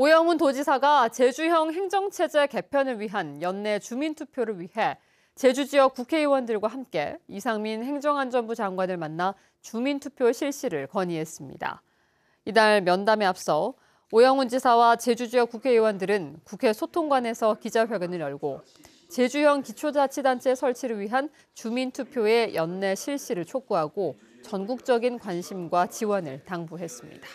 오영훈 도지사가 제주형 행정체제 개편을 위한 연내 주민투표를 위해 제주 지역 국회의원들과 함께 이상민 행정안전부 장관을 만나 주민투표 실시를 건의했습니다. 이달 면담에 앞서 오영훈 지사와 제주 지역 국회의원들은 국회 소통관에서 기자회견을 열고 제주형 기초자치단체 설치를 위한 주민투표의 연내 실시를 촉구하고 전국적인 관심과 지원을 당부했습니다.